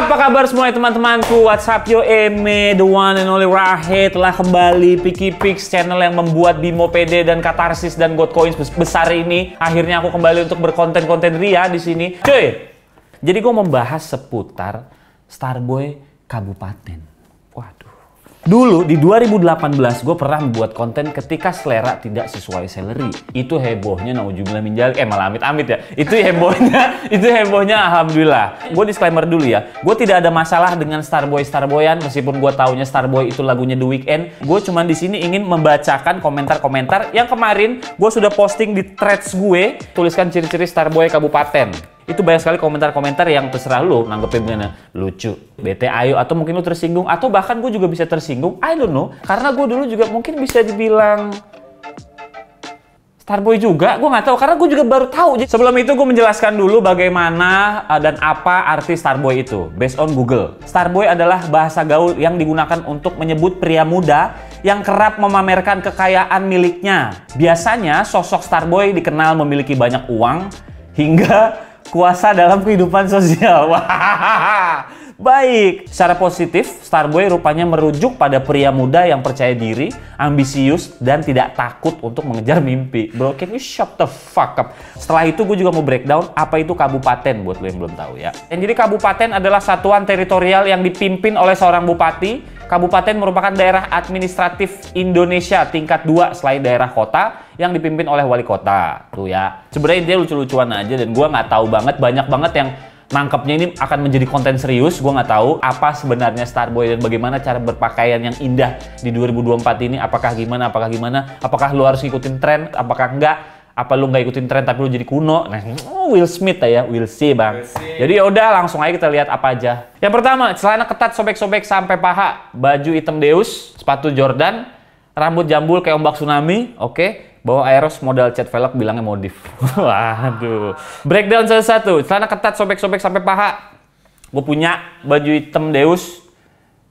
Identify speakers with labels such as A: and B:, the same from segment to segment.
A: Apa kabar semuanya teman-temanku? WhatsApp yo Eme, the one and only Rahe telah kembali Piki Pix channel yang membuat Bimo PD dan Katarsis dan God Coins besar ini. Akhirnya aku kembali untuk berkonten-konten ria di sini. Cuy. Jadi gue membahas seputar Starboy Kabupaten. Dulu di 2018 gue pernah membuat konten ketika selera tidak sesuai salary. Itu hebohnya naujubillah minjal eh malah amit-amit ya. Itu hebohnya, itu hebohnya alhamdulillah. Gue disclaimer dulu ya. Gue tidak ada masalah dengan Starboy Starboyan meskipun gue taunya Starboy itu lagunya The Weeknd. Gue cuman di sini ingin membacakan komentar-komentar yang kemarin gue sudah posting di threads gue tuliskan ciri-ciri Starboy kabupaten itu banyak sekali komentar-komentar yang terserah lu nanggepin gimana lucu bete ayo atau mungkin lu tersinggung atau bahkan gue juga bisa tersinggung I don't know karena gue dulu juga mungkin bisa dibilang Starboy juga, gue gak tahu karena gue juga baru tahu. Jadi sebelum itu gue menjelaskan dulu bagaimana uh, dan apa arti Starboy itu, based on Google. Starboy adalah bahasa gaul yang digunakan untuk menyebut pria muda yang kerap memamerkan kekayaan miliknya. Biasanya sosok Starboy dikenal memiliki banyak uang hingga kuasa dalam kehidupan sosial. Baik, secara positif, Starboy rupanya merujuk pada pria muda yang percaya diri, ambisius, dan tidak takut untuk mengejar mimpi. Bro, can you shut the fuck up? Setelah itu gue juga mau breakdown apa itu kabupaten buat lo yang belum tahu ya. Dan jadi kabupaten adalah satuan teritorial yang dipimpin oleh seorang bupati kabupaten merupakan daerah administratif Indonesia tingkat 2 selain daerah kota yang dipimpin oleh wali kota. Tuh ya. Sebenarnya dia lucu-lucuan aja dan gua nggak tahu banget banyak banget yang nangkepnya ini akan menjadi konten serius. Gue nggak tahu apa sebenarnya Starboy dan bagaimana cara berpakaian yang indah di 2024 ini. Apakah gimana? Apakah gimana? Apakah lu harus ngikutin tren? Apakah enggak? apa lu nggak ikutin tren tapi lu jadi kuno nah oh, Will Smith ya Will see bang We'll see. jadi ya udah langsung aja kita lihat apa aja yang pertama celana ketat sobek-sobek sampai paha baju hitam Deus sepatu Jordan rambut jambul kayak ombak tsunami oke okay. Bawa Aeros modal cat velg bilangnya modif. Waduh. Breakdown satu-satu. Celana ketat sobek-sobek sampai paha. Gue punya baju hitam Deus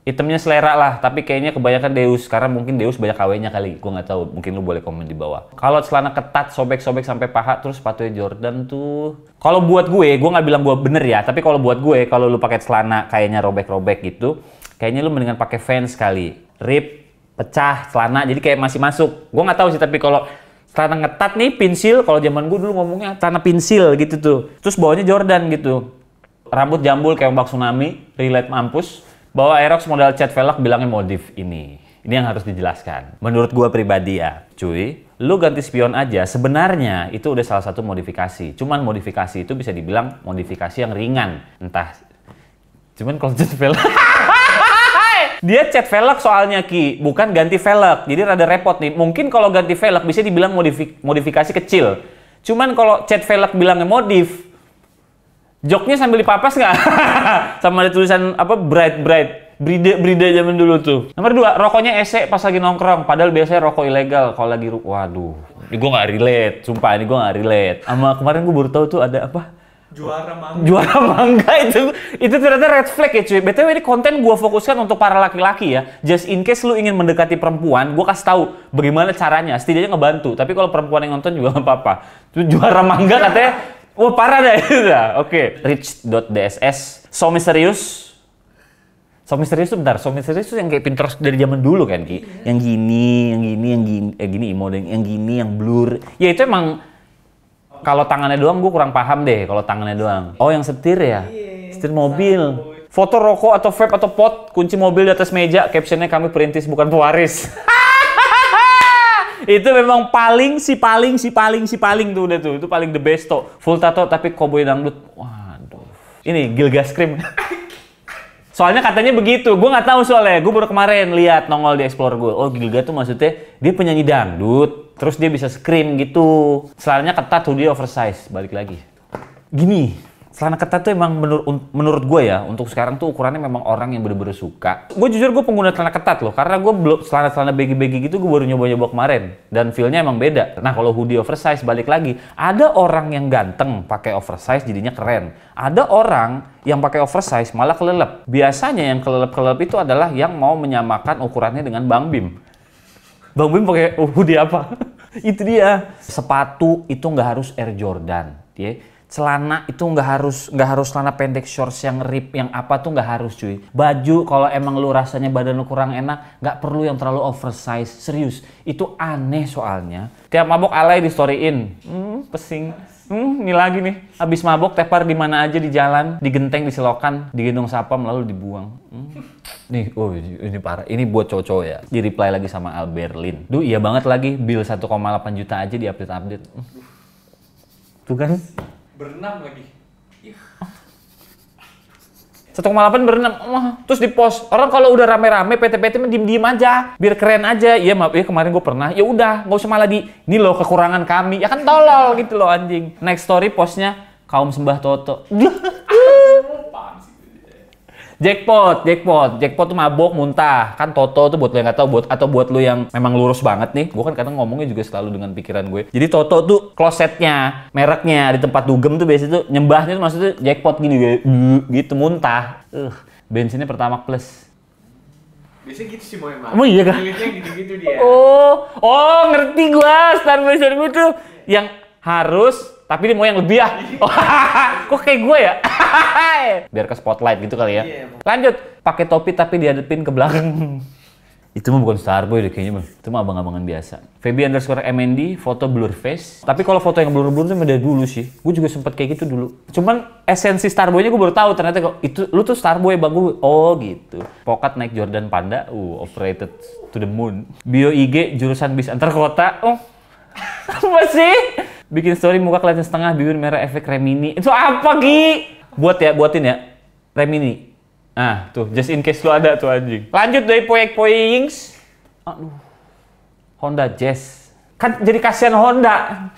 A: itemnya selera lah, tapi kayaknya kebanyakan Deus. Karena mungkin Deus banyak kawenya kali, gue nggak tahu. Mungkin lu boleh komen di bawah. Kalau celana ketat, sobek-sobek sampai paha, terus sepatunya Jordan tuh... Kalau buat gue, gue nggak bilang gue bener ya, tapi kalau buat gue, kalau lu pakai celana kayaknya robek-robek gitu, kayaknya lu mendingan pakai fans kali. Rip, pecah celana, jadi kayak masih masuk. Gue nggak tahu sih, tapi kalau celana ngetat nih, pensil, kalau zaman gue dulu ngomongnya celana pensil gitu tuh. Terus bawahnya Jordan gitu. Rambut jambul kayak ombak tsunami, relate mampus bahwa Aerox model cat velg bilangnya modif ini. Ini yang harus dijelaskan. Menurut gua pribadi ya, cuy, lu ganti spion aja sebenarnya itu udah salah satu modifikasi. Cuman modifikasi itu bisa dibilang modifikasi yang ringan. Entah cuman kalau cat velg dia cat velg soalnya Ki, bukan ganti velg. Jadi rada repot nih. Mungkin kalau ganti velg bisa dibilang modifi modifikasi kecil. Cuman kalau cat velg bilangnya modif, joknya sambil dipapas nggak? Sama ada tulisan apa bright bright. Bride bride zaman dulu tuh. Nomor dua, rokoknya esek pas lagi nongkrong. Padahal biasanya rokok ilegal kalau lagi waduh. Ini gue nggak relate, sumpah ini gue nggak relate. Sama kemarin gue baru tahu tuh ada apa? Juara mangga. Juara mangga itu itu ternyata red flag ya cuy. BTW ini konten gue fokuskan untuk para laki-laki ya. Just in case lu ingin mendekati perempuan, gue kasih tahu bagaimana caranya. Setidaknya ngebantu. Tapi kalau perempuan yang nonton juga nggak apa-apa. Juara mangga katanya Wah oh, parah dah itu dah. Oke. Okay. Rich.dss. So misterius. So misterius tuh bentar. So misterius tuh yang kayak Pinterest dari zaman dulu kan Ki. Yeah. Yang gini, yang gini, yang gini, eh, gini emo yang gini, yang blur. Ya itu emang kalau tangannya doang gue kurang paham deh kalau tangannya doang. Oh yang setir ya? Iya, iya, iya. Setir mobil. Foto rokok atau vape atau pot, kunci mobil di atas meja, captionnya kami perintis bukan pewaris. itu memang paling si paling si paling si paling tuh udah tuh. Itu paling the best tuh. Full tato tapi koboi dangdut. Waduh. Ini Gilgas Krim. Soalnya katanya begitu, gue nggak tahu soalnya. Gue baru kemarin lihat nongol di Explore gue. Oh Gilga tuh maksudnya dia penyanyi dangdut, terus dia bisa scream gitu. soalnya ketat tuh dia oversize. Balik lagi. Gini, celana ketat tuh emang menur menurut gue ya untuk sekarang tuh ukurannya memang orang yang bener-bener suka gue jujur gue pengguna celana ketat loh karena gue belum celana-celana begi-begi gitu gue baru nyoba-nyoba kemarin dan feelnya emang beda nah kalau hoodie oversize balik lagi ada orang yang ganteng pakai oversize jadinya keren ada orang yang pakai oversize malah kelelep biasanya yang kelelep-kelelep itu adalah yang mau menyamakan ukurannya dengan Bang Bim Bang Bim pakai hoodie apa? itu dia sepatu itu nggak harus Air Jordan ya celana itu nggak harus nggak harus celana pendek shorts yang rip yang apa tuh nggak harus cuy baju kalau emang lu rasanya badan lu kurang enak nggak perlu yang terlalu oversize serius itu aneh soalnya tiap mabok alay di storyin hmm, pesing Hmm, ini lagi nih. Habis mabok tepar di mana aja di jalan, di digenteng, diselokan, digendong sapam lalu dibuang. Hmm. Nih, oh ini parah. Ini buat cowok ya. Di reply lagi sama Al Berlin. Duh, iya banget lagi. Bill 1,8 juta aja di update-update. Hmm. Tuh kan berenang lagi satu koma delapan berenam, oh, terus di pos. Orang kalau udah rame-rame PT-PT mendiem-diem aja, biar keren aja. Iya maaf ya kemarin gue pernah. Ya udah, nggak usah malah di ini loh kekurangan kami. Ya kan tolol gitu loh anjing. Next story posnya kaum sembah Toto jackpot, jackpot, jackpot tuh mabok, muntah. Kan Toto tuh buat lo yang gak tau, buat atau buat lo yang memang lurus banget nih. Gue kan kadang ngomongnya juga selalu dengan pikiran gue. Jadi Toto tuh klosetnya, mereknya di tempat dugem tuh biasanya tuh nyembahnya tuh maksudnya jackpot gini gitu, muntah. Uh, bensinnya pertama plus. Biasanya gitu sih mau emang. Oh iya kan? gitu-gitu Oh, oh ngerti gua Starburst 2000 tuh yang harus tapi dia mau yang lebih ya. Kok kayak gue ya? Biar ke spotlight gitu kali ya. Iya, Lanjut, pakai topi tapi dihadapin ke belakang. Itu mah bukan Starboy deh kayaknya bang. Itu mah abang-abangan biasa. Feby underscore MND, foto blur face. Tapi kalau foto yang blur-blur tuh dari dulu sih. Gue juga sempet kayak gitu dulu. Cuman esensi Starboy-nya gue baru tahu ternyata kok itu lu tuh Starboy bang gue. Oh gitu. Pokat naik Jordan Panda, uh operated to the moon. Bio IG jurusan bis antar kota. Oh. Apa sih? bikin story muka kelihatan setengah bibir merah efek Remini. Itu apa Ki? Buat ya, buatin ya. Remini. Nah, tuh just in case lu ada tuh anjing. Lanjut dari poyek Poyings. Aduh. Honda Jazz. Kan jadi kasihan Honda.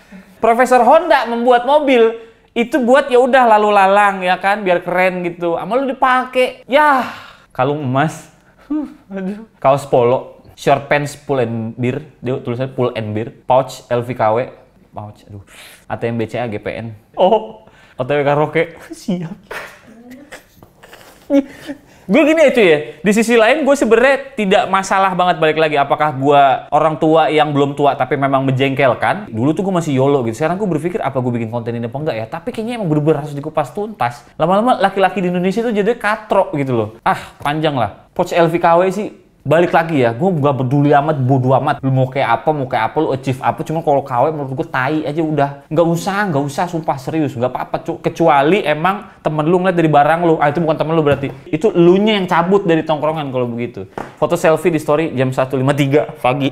A: Profesor Honda membuat mobil itu buat ya udah lalu lalang ya kan biar keren gitu. Amal lu dipake. Yah, kalung emas. Huh, aduh. Kaos polo, short pants pull and beer, dia tulisannya pull and beer, pouch LVKW, pouch aduh ATM BCA GPN oh OTW karaoke siap gue gini itu ya di sisi lain gue sebenernya tidak masalah banget balik lagi apakah gue orang tua yang belum tua tapi memang menjengkelkan dulu tuh gue masih yolo gitu sekarang gue berpikir apa gue bikin konten ini apa enggak ya tapi kayaknya emang bener-bener harus dikupas tuntas lama-lama laki-laki di Indonesia tuh jadi katrok gitu loh ah panjang lah Coach Elvi sih balik lagi ya, gue gak peduli amat, bodo amat. Lu mau kayak apa, mau kayak apa, lu achieve apa. cuma kalau KW menurut gue tai aja udah. Gak usah, gak usah, sumpah serius. Gak apa-apa, Kecuali emang temen lu ngeliat dari barang lu. Ah, itu bukan temen lu berarti. Itu lu nya yang cabut dari tongkrongan kalau begitu. Foto selfie di story jam 1.53 pagi.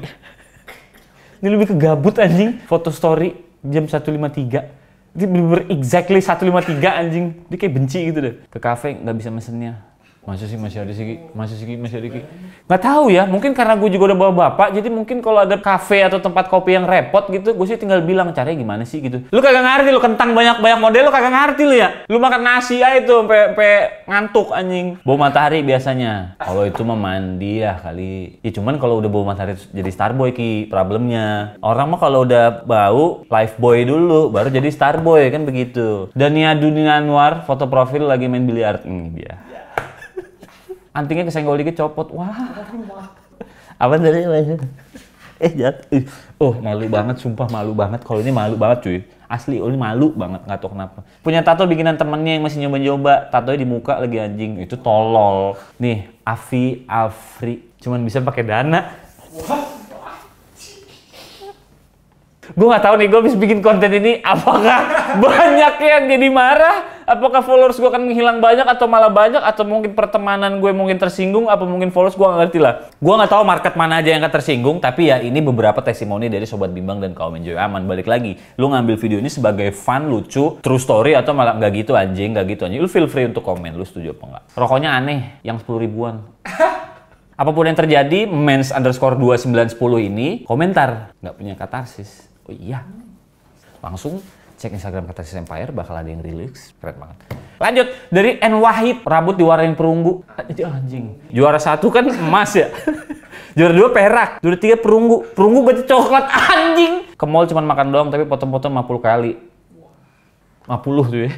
A: Ini lebih kegabut anjing. Foto story jam 1.53. Ini bener-bener exactly 153 anjing. Dia kayak benci gitu deh. Ke kafe nggak bisa mesennya masa sih masih ada sih masih sih masih ada sih nggak tahu ya mungkin karena gue juga udah bawa bapak jadi mungkin kalau ada kafe atau tempat kopi yang repot gitu gue sih tinggal bilang caranya gimana sih gitu lu kagak ngerti lu kentang banyak banyak model lu kagak ngerti lu ya lu makan nasi aja itu sampai ngantuk anjing bau matahari biasanya kalau itu mah mandi ya kali ya cuman kalau udah bau matahari jadi star boy ki problemnya orang mah kalau udah bau life boy dulu baru jadi star boy kan begitu Dania Dunia Anwar foto profil lagi main biliar ini dia antingnya kesenggol dikit copot wah apa tadi eh jatuh, oh malu banget sumpah malu banget kalau ini malu banget cuy asli oh, ini malu banget nggak tahu kenapa punya tato bikinan temennya yang masih nyoba-nyoba Tatonya di muka lagi anjing itu tolol nih Afi Afri cuman bisa pakai dana gue nggak tahu nih gue habis bikin konten ini apakah banyak yang jadi marah apakah followers gue akan menghilang banyak atau malah banyak atau mungkin pertemanan gue mungkin tersinggung apa mungkin followers gue nggak ngerti lah gue nggak tahu market mana aja yang akan tersinggung tapi ya ini beberapa testimoni dari sobat bimbang dan kaum enjoy aman balik lagi lu ngambil video ini sebagai fun lucu true story atau malah nggak gitu anjing nggak gitu anjing lu feel free untuk komen lu setuju apa enggak rokoknya aneh yang sepuluh ribuan Apapun yang terjadi, mens underscore 2910 ini komentar. Nggak punya katarsis. Oh iya. Langsung cek Instagram Katasis Empire bakal ada yang rilis keren banget lanjut dari N Wahid rambut yang perunggu ah, anjing juara satu kan emas ya juara dua perak juara tiga perunggu perunggu berarti coklat anjing ke mall cuma makan doang tapi potong-potong 50 kali 50 tuh ya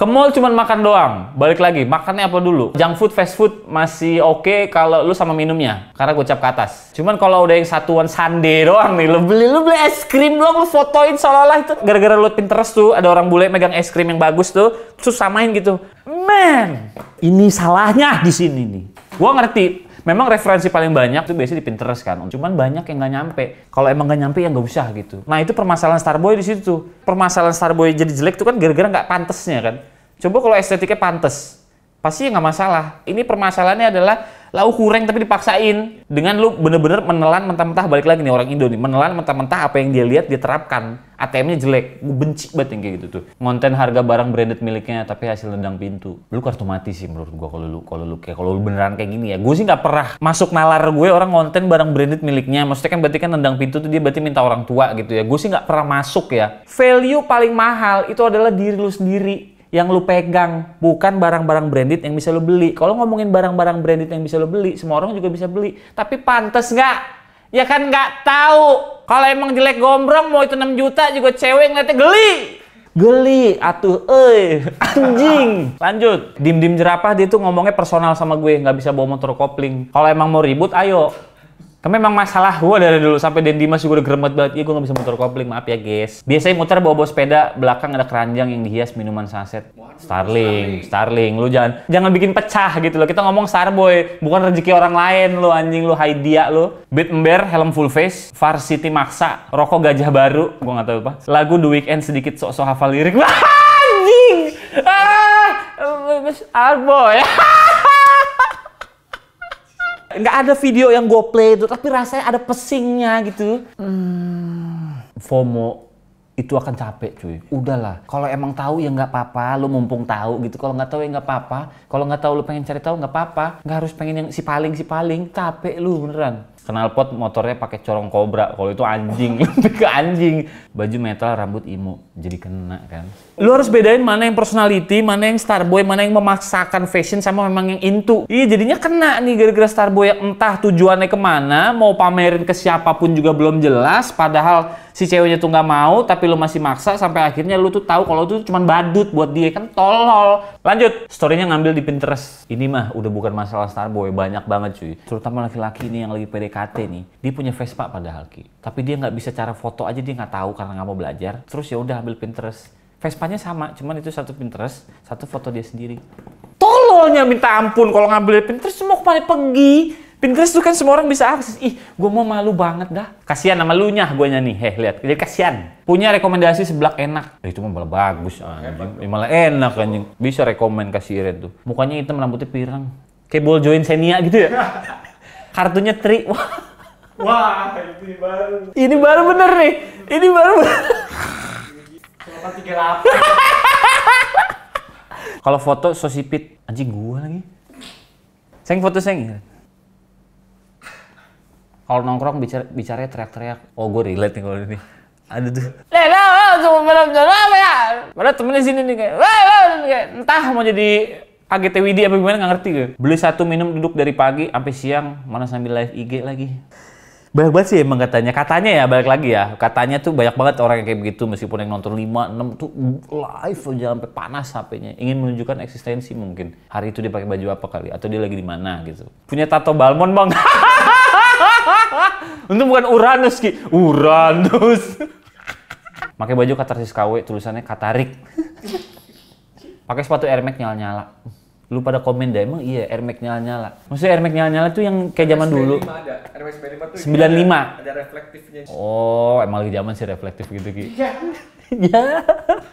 A: ke mall cuma makan doang. Balik lagi, makannya apa dulu? Junk food, fast food masih oke okay kalau lu sama minumnya. Karena gue gocap ke atas. Cuman kalau udah yang satuan sande doang nih, lu beli lu beli es krim doang, lu fotoin seolah-olah itu gara-gara lu Pinterest tuh ada orang bule megang es krim yang bagus tuh, terus samain gitu. Man, ini salahnya di sini nih. Gua ngerti Memang referensi paling banyak tuh biasanya di Pinterest kan. Cuman banyak yang nggak nyampe. Kalau emang nggak nyampe ya nggak usah gitu. Nah itu permasalahan Starboy di situ tuh. Permasalahan Starboy jadi jelek tuh kan gara-gara nggak -gara pantesnya kan. Coba kalau estetiknya pantas, pasti ya nggak masalah. Ini permasalahannya adalah lau kureng tapi dipaksain dengan lu bener-bener menelan mentah-mentah balik lagi nih orang Indo nih menelan mentah-mentah apa yang dia lihat dia terapkan ATM-nya jelek gue benci banget yang kayak gitu tuh konten harga barang branded miliknya tapi hasil nendang pintu lu kartu mati sih menurut gue kalau lu kalau lu kayak kalau lu beneran kayak gini ya gue sih nggak pernah masuk nalar gue orang konten barang branded miliknya maksudnya kan berarti kan nendang pintu tuh dia berarti minta orang tua gitu ya gue sih nggak pernah masuk ya value paling mahal itu adalah diri lu sendiri yang lu pegang, bukan barang-barang branded yang bisa lu beli. Kalau ngomongin barang-barang branded yang bisa lu beli, semua orang juga bisa beli. Tapi pantas nggak? Ya kan nggak tahu. Kalau emang jelek gombrong, mau itu 6 juta juga cewek ngeliatnya geli. Geli, atuh, eh, anjing. Lanjut. Dim-dim jerapah dia tuh ngomongnya personal sama gue, nggak bisa bawa motor kopling. Kalau emang mau ribut, ayo kami memang masalah gue dari dulu sampai Dendi Dimas juga udah geremet banget. Iya gue gak bisa muter kopling, maaf ya guys. Biasanya muter bawa-bawa sepeda, belakang ada keranjang yang dihias minuman sunset. Starling, Starling, lu jangan jangan bikin pecah gitu loh. Kita ngomong Starboy, bukan rezeki orang lain lu anjing lu Haidia lu. Beat Ember, helm full face, Varsity Maksa, rokok gajah baru, gua gak tahu apa. Lagu The Weeknd sedikit sok-sok hafal lirik. anjing. Ah, eh, eh, Starboy. nggak ada video yang gue play itu, tapi rasanya ada pesingnya gitu. Hmm. FOMO itu akan capek cuy. Udahlah, kalau emang tahu ya nggak apa-apa, lu mumpung tahu gitu. Kalau nggak tahu ya nggak apa-apa. Kalau nggak tahu lu pengen cari tahu nggak apa-apa. Nggak harus pengen yang si paling si paling. Capek lu beneran pot motornya pakai corong kobra. Kalau itu anjing, lebih ke anjing. Baju metal, rambut imu. Jadi kena kan. Lu harus bedain mana yang personality, mana yang starboy, mana yang memaksakan fashion sama memang yang intu. Iya jadinya kena nih gara-gara starboy yang entah tujuannya kemana, mau pamerin ke siapapun juga belum jelas. Padahal si ceweknya tuh nggak mau tapi lu masih maksa sampai akhirnya lu tuh tahu kalau itu cuma badut buat dia kan tolol. Lanjut, storynya ngambil di Pinterest. Ini mah udah bukan masalah star boy banyak banget cuy. Terutama laki-laki ini yang lagi PDKT nih, dia punya Vespa pada ki. Tapi dia nggak bisa cara foto aja dia nggak tahu karena nggak mau belajar. Terus ya udah ambil Pinterest. Vespanya sama, cuman itu satu Pinterest, satu foto dia sendiri. Tololnya minta ampun kalau ngambil Pinterest semua kemana pergi? Pinterest tuh kan semua orang bisa akses. Ih, gue mau malu banget dah. Kasihan sama lu nyah gue nih. Heh, lihat. Jadi kasihan. Punya rekomendasi seblak enak. Eh, itu malah bagus anjing. Ya, malah enak anjing. Bisa rekomen kasih Iren tuh. Mukanya hitam, rambutnya pirang. Kayak bol join Senia gitu ya. Kartunya tri. Wah. Wah, ini baru. Ini baru bener nih. Ini baru bener. Kalau foto sosipit, anjing gua lagi. Seng foto seng kalau nongkrong bicara bicaranya teriak-teriak oh gue relate nih kalau ini ada tuh lah lah cuma malam apa ya temen temennya sini nih kayak wah kayak entah mau jadi AGT Widi apa gimana nggak ngerti gue beli satu minum duduk dari pagi sampai siang mana sambil live IG lagi banyak banget sih emang katanya katanya ya balik lagi ya katanya tuh banyak banget orang yang kayak begitu meskipun yang nonton 5, 6 tuh live aja sampai panas HP-nya ingin menunjukkan eksistensi mungkin hari itu dia pakai baju apa kali atau dia lagi di mana gitu punya tato balmon bang Untung bukan Uranus Ki. Uranus. Pakai baju katarsis KW tulisannya katarik. Pakai sepatu Air Max nyala-nyala. Lu pada komen deh, emang iya Air Max nyala-nyala. Maksudnya Air Max nyala-nyala tuh yang kayak zaman dulu. Ada. Air Max 95 tuh 95. Ada, iya, ada reflektifnya. Oh, emang lagi zaman sih reflektif gitu Ki. Iya. ya.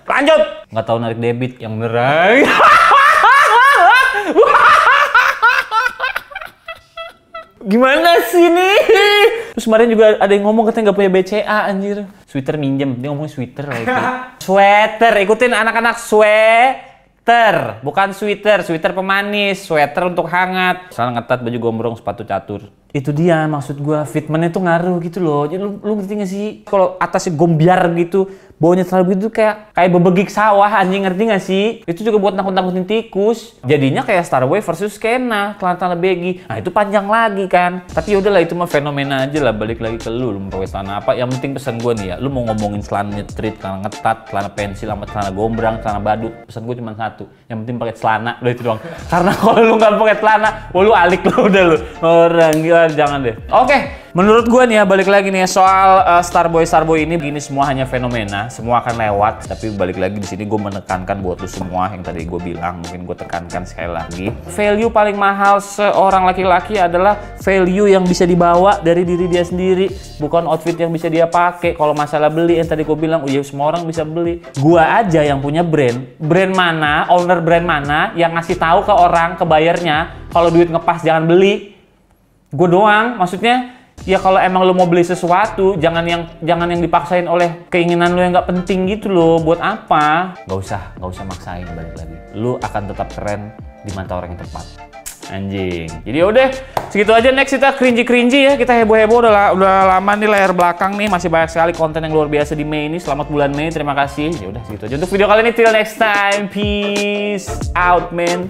A: Lanjut. Gak tau narik debit yang beneran. gimana sih nih? Terus kemarin juga ada yang ngomong katanya nggak punya BCA anjir. Sweater minjem, dia ngomong sweater lagi. sweater, ikutin anak-anak sweater. Bukan sweater, sweater pemanis, sweater untuk hangat. Salah ngetat, baju gombrong, sepatu catur. Itu dia maksud gua, fitmentnya tuh ngaruh gitu loh. Jadi lu, lu ngerti gak sih? Kalau atasnya gombiar gitu, baunya terlalu begitu kayak kayak bebegik sawah anjing ngerti gak sih itu juga buat nakut-nakutin tikus jadinya kayak Star Wars versus Kena Kelantan Lebegi nah itu panjang lagi kan tapi yaudahlah itu mah fenomena aja lah balik lagi ke lu lu mau celana apa yang penting pesan gue nih ya lu mau ngomongin celana nyetrit celana ngetat celana pensil sama celana gombrang celana badut pesan gue cuma satu yang penting pakai celana udah itu doang karena kalau lu nggak pakai celana lu alik lu udah lu orang gila jangan deh oke okay. Menurut gue nih ya balik lagi nih ya, soal uh, Starboy Starboy ini begini semua hanya fenomena, semua akan lewat. Tapi balik lagi di sini gue menekankan buat lu semua yang tadi gue bilang, mungkin gue tekankan sekali lagi. Value paling mahal seorang laki-laki adalah value yang bisa dibawa dari diri dia sendiri, bukan outfit yang bisa dia pakai. Kalau masalah beli yang tadi gue bilang, oh ya semua orang bisa beli. gue aja yang punya brand, brand mana, owner brand mana yang ngasih tahu ke orang ke bayarnya kalau duit ngepas jangan beli. Gue doang, maksudnya ya kalau emang lo mau beli sesuatu jangan yang jangan yang dipaksain oleh keinginan lo yang nggak penting gitu lo, buat apa nggak usah nggak usah maksain balik lagi lo akan tetap keren di mata orang yang tepat anjing jadi ya udah segitu aja next kita cringy cringy ya kita heboh heboh udah udah lama nih layar belakang nih masih banyak sekali konten yang luar biasa di Mei ini selamat bulan Mei terima kasih ya udah segitu aja untuk video kali ini till next time peace out man